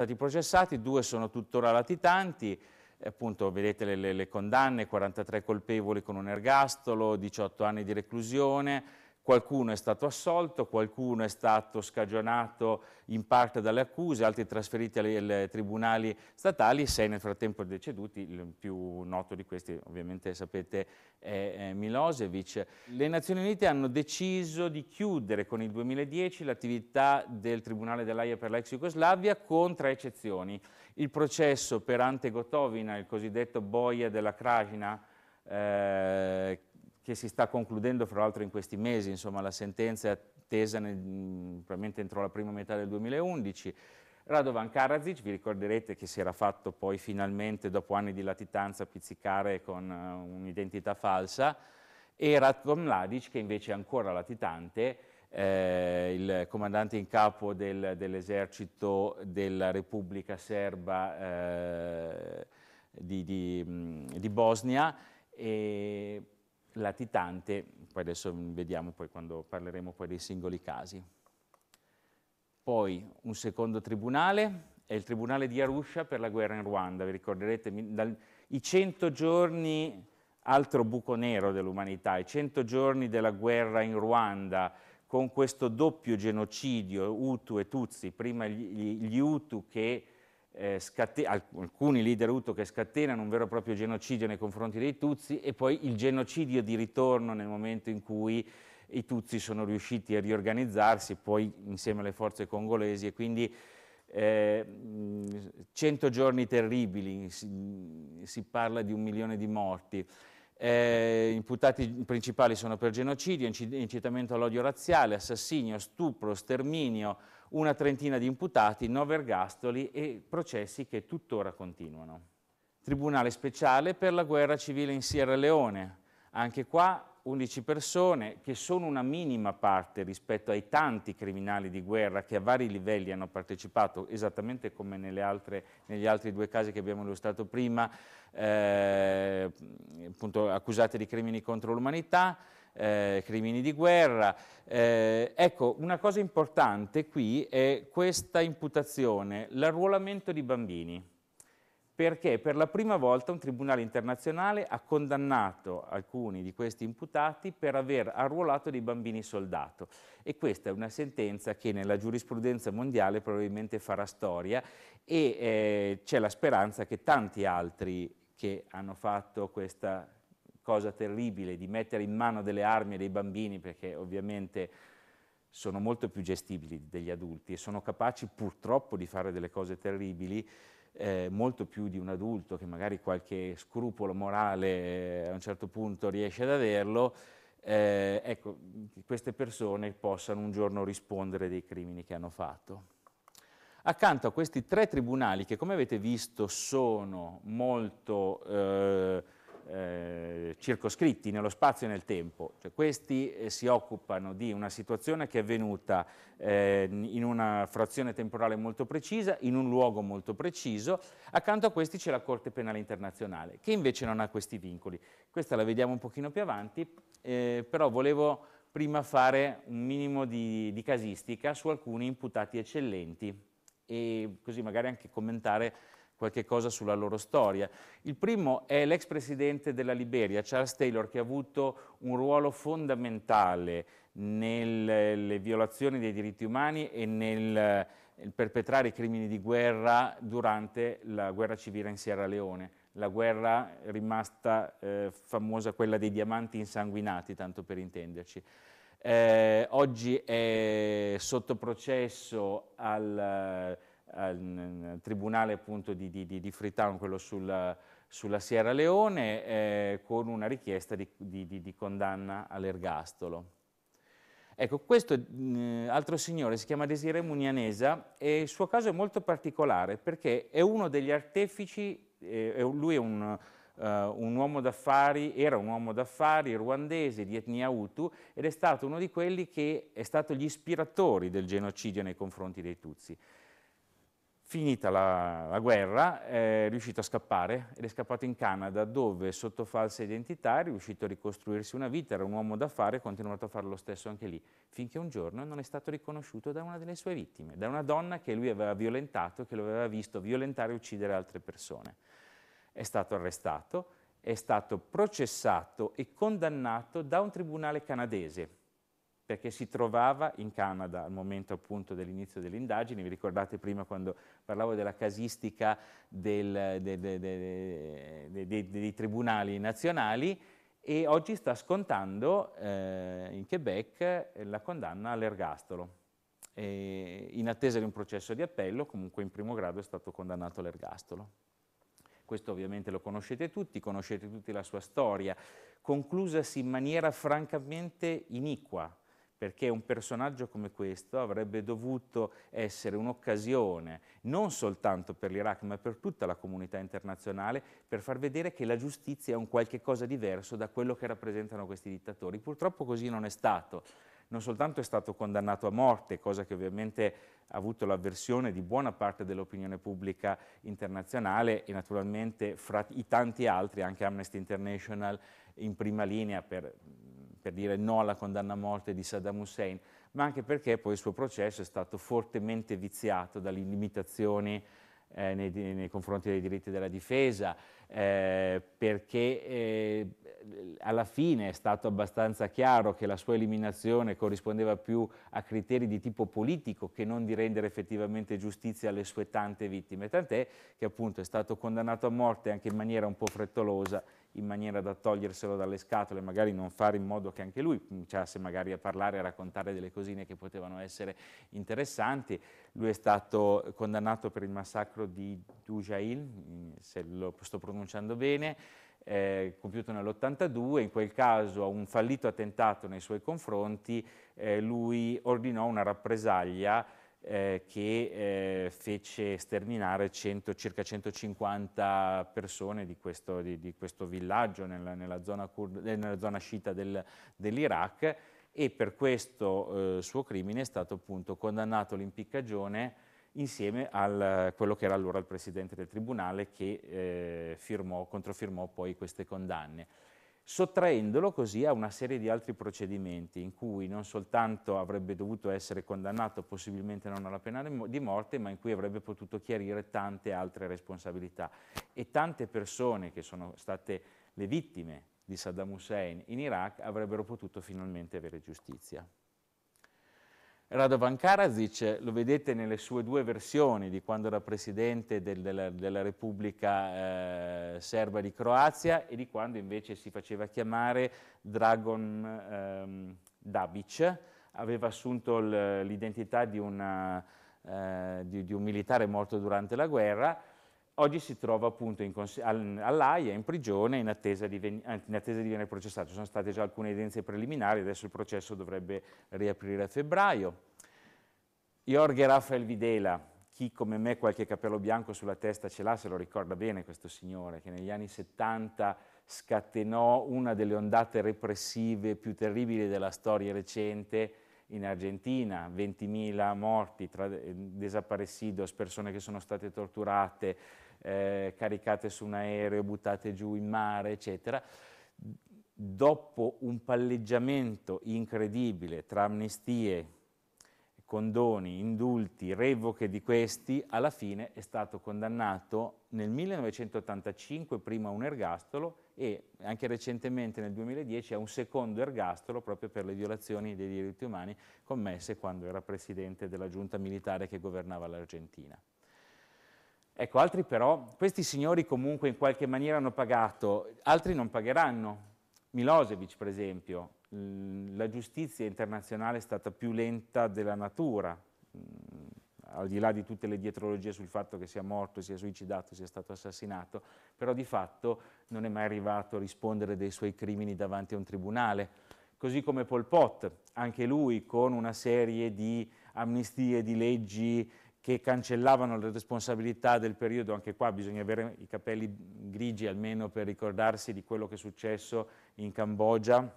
stati processati, due sono tuttora latitanti, appunto vedete le, le, le condanne, 43 colpevoli con un ergastolo, 18 anni di reclusione, qualcuno è stato assolto, qualcuno è stato scagionato in parte dalle accuse, altri trasferiti ai, tribunali statali, sei nel frattempo deceduti, il più noto di questi ovviamente sapete è Milosevic. Le Nazioni Unite hanno deciso di chiudere con il 2010 l'attività del Tribunale dell'AIA per l'ex Jugoslavia con tre eccezioni. Il processo per Ante Gotovina, il cosiddetto boia della Krajina, eh, che si sta concludendo fra l'altro in questi mesi, insomma la sentenza è attesa nel, mm, probabilmente entro la prima metà del 2011. Radovan Karadzic, vi ricorderete che si era fatto poi finalmente dopo anni di latitanza pizzicare con uh, un'identità falsa, e Ratko Mladic che invece è ancora latitante, eh, il comandante in capo del, dell'esercito della Repubblica Serba eh, di, di, mm, di Bosnia, e latitante, poi adesso vediamo poi quando parleremo poi dei singoli casi. Poi un secondo tribunale è il tribunale di Arusha per la guerra in Ruanda, vi ricorderete, dal, i 100 giorni, altro buco nero dell'umanità, i 100 giorni della guerra in Ruanda, con questo doppio genocidio, Hutu e Tutsi, prima gli, gli Hutu che eh, alcuni leader UTO che scatenano un vero e proprio genocidio nei confronti dei Tutsi e poi il genocidio di ritorno nel momento in cui i Tutsi sono riusciti a riorganizzarsi poi insieme alle forze congolesi e quindi eh, giorni terribili, si, si, parla di un milione di morti. Eh, imputati principali sono per genocidio, incitamento all'odio razziale, assassinio, stupro, sterminio, una trentina di imputati, nove ergastoli e processi che tuttora continuano. Tribunale speciale per la guerra civile in Sierra Leone. Anche qua 11 persone che sono una minima parte rispetto ai tanti criminali di guerra che a vari livelli hanno partecipato, esattamente come altre, negli altri due casi che abbiamo illustrato prima, eh, appunto, accusati di crimini contro l'umanità, eh, crimini di guerra. Eh, ecco, una cosa importante qui è questa imputazione, l'arruolamento di bambini perché per la prima volta un tribunale internazionale ha condannato alcuni di questi imputati per aver arruolato dei bambini soldato e questa è una sentenza che nella giurisprudenza mondiale probabilmente farà storia e eh, c'è la speranza che tanti altri che hanno fatto questa cosa terribile di mettere in mano delle armi dei bambini, perché ovviamente sono molto più gestibili degli adulti e sono capaci purtroppo di fare delle cose terribili, eh, molto più di un adulto che magari qualche scrupolo morale eh, a un certo punto riesce ad averlo, eh, ecco, queste persone possano un giorno rispondere dei crimini che hanno fatto. Accanto a questi tre tribunali che come avete visto sono molto eh, eh, circoscritti nello spazio e nel tempo. Cioè, questi eh, si occupano di una situazione che è avvenuta eh, in una frazione temporale molto precisa, in un luogo molto preciso. Accanto a questi c'è la Corte Penale Internazionale, che invece non ha questi vincoli. Questa la vediamo un pochino più avanti, eh, però volevo prima fare un minimo di, di casistica su alcuni imputati eccellenti e così magari anche commentare qualche cosa sulla loro storia. Il primo è l'ex presidente della Liberia, Charles Taylor, che ha avuto un ruolo fondamentale nelle violazioni dei diritti umani e nel, nel perpetrare i crimini di guerra durante la guerra civile in Sierra Leone, la guerra rimasta eh, famosa, quella dei diamanti insanguinati, tanto per intenderci. Eh, oggi è sotto processo al al tribunale appunto di, di, di Freetown, quello sul, sulla Sierra Leone, eh, con una richiesta di, di condanna all'ergastolo. Ecco, questo mh, mm, altro signore si chiama Desiree Munianesa e il suo caso è molto particolare perché è uno degli artefici, eh, lui è un, uh, un uomo d'affari, era un uomo d'affari ruandese di etnia Hutu ed è stato uno di quelli che è stato gli ispiratori del genocidio nei confronti dei Tutsi. Finita la, la, guerra è riuscito a scappare ed è scappato in Canada dove sotto falsa identità è riuscito a ricostruirsi una vita, era un uomo d'affari e ha continuato a fare lo stesso anche lì, finché un giorno non è stato riconosciuto da una delle sue vittime, da una donna che lui aveva violentato, che lo aveva visto violentare e uccidere altre persone. È stato arrestato, è stato processato e condannato da un tribunale canadese perché si trovava in Canada al momento appunto dell'inizio delle indagini, vi ricordate prima quando parlavo della casistica del, de, de, de, dei tribunali nazionali e oggi sta scontando eh, in Quebec la condanna all'ergastolo. E in attesa di un processo di appello, comunque in primo grado è stato condannato all'ergastolo. Questo ovviamente lo conoscete tutti, conoscete tutti la sua storia, conclusasi in maniera francamente iniqua, perché un personaggio come questo avrebbe dovuto essere un'occasione non soltanto per l'Iraq ma per tutta la comunità internazionale per far vedere che la giustizia è un qualche cosa diverso da quello che rappresentano questi dittatori. Purtroppo così non è stato. Non soltanto è stato condannato a morte, cosa che ovviamente ha avuto l'avversione di buona parte dell'opinione pubblica internazionale e naturalmente fra i tanti altri anche Amnesty International in prima linea per per dire no alla condanna a morte di Saddam Hussein, ma anche perché poi il suo processo è stato fortemente viziato dalle limitazioni eh, nei, nei, confronti dei diritti della difesa, eh, perché eh, alla fine è stato abbastanza chiaro che la sua eliminazione corrispondeva più a criteri di tipo politico che non di rendere effettivamente giustizia alle sue tante vittime, tant'è che appunto è stato condannato a morte anche in maniera un po' frettolosa in maniera da toglierselo dalle scatole, magari non fare in modo che anche lui cominciasse cioè, magari a parlare, a raccontare delle cosine che potevano essere interessanti. Lui è stato condannato per il massacro di Dujail, se lo sto pronunciando bene, eh, compiuto nell'82, in quel caso a un fallito attentato nei suoi confronti, eh, lui ordinò una rappresaglia eh, che eh, fece sterminare 100, circa 150 persone di questo, di, di questo villaggio nella, nella, zona Kur, eh, nella, zona sciita del, dell'Iraq e per questo eh, suo crimine è stato appunto condannato all'impiccagione insieme a quello che era allora il presidente del tribunale che eh, firmò, controfirmò poi queste condanne sottraendolo così a una serie di altri procedimenti in cui non soltanto avrebbe dovuto essere condannato possibilmente non alla pena di morte, ma in cui avrebbe potuto chiarire tante altre responsabilità. E tante persone che sono state le vittime di Saddam Hussein in Iraq avrebbero potuto finalmente avere giustizia. Radovan Karadzic, lo vedete nelle sue due versioni di quando era presidente del, della, della, Repubblica eh, Serba di Croazia e di quando invece si faceva chiamare Dragon ehm, Dabic, aveva assunto l'identità di, eh, di, di un militare morto durante la guerra, oggi si trova appunto all'AIA in prigione in attesa, di eh, in attesa di venire processato. Ci sono state già alcune evidenze preliminari, adesso il processo dovrebbe riaprire a febbraio. Jorge Rafael Videla, chi come me qualche capello bianco sulla testa ce l'ha, se lo ricorda bene questo signore, che negli anni 70 scatenò una delle ondate repressive più terribili della storia recente in Argentina, 20.000 morti, tra, eh, desaparecidos, persone che sono state torturate, eh, caricate su un aereo, buttate giù in mare, eccetera. Dopo un palleggiamento incredibile tra amnistie, condoni, indulti, revoche di questi, alla fine è stato condannato nel 1985 prima a un ergastolo e anche recentemente nel 2010 a un secondo ergastolo proprio per le violazioni dei diritti umani commesse quando era presidente della giunta militare che governava l'Argentina. Ecco, altri però, questi signori comunque in qualche maniera hanno pagato, altri non pagheranno. Milosevic, per esempio, la giustizia internazionale è stata più lenta della natura, mm, al di là di tutte le dietrologie sul fatto che sia morto, sia suicidato, sia stato assassinato, però di fatto non è mai arrivato a rispondere dei suoi crimini davanti a un tribunale. Così come Pol Pot, anche lui con una serie di amnistie, di leggi che cancellavano le responsabilità del periodo, anche qua bisogna avere i capelli grigi almeno per ricordarsi di quello che è successo in Cambogia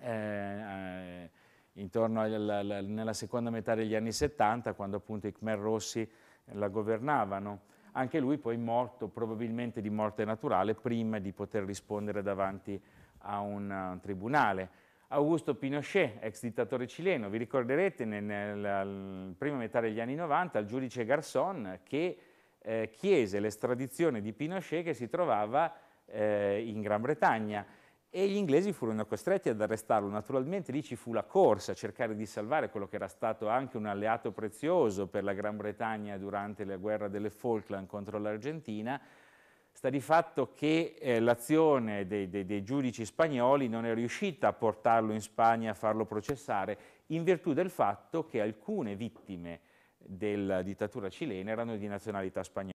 eh, eh intorno alla, al, nella seconda metà degli anni 70, quando appunto i Khmer Rossi la governavano. Anche lui poi morto, probabilmente di morte naturale, prima di poter rispondere davanti a un, a un tribunale. Augusto Pinochet, ex dittatore cileno, vi ricorderete nella prima metà degli anni 90 il giudice Garçon che eh, chiese l'estradizione di Pinochet che si trovava eh, in Gran Bretagna e gli inglesi furono costretti ad arrestarlo. Naturalmente lì ci fu la corsa a cercare di salvare quello che era stato anche un alleato prezioso per la Gran Bretagna durante la guerra delle Falkland contro l'Argentina, sta di fatto che eh, l'azione dei, dei, dei, giudici spagnoli non è riuscita a portarlo in Spagna, a farlo processare, in virtù del fatto che alcune vittime della dittatura cilena erano di nazionalità spagnola.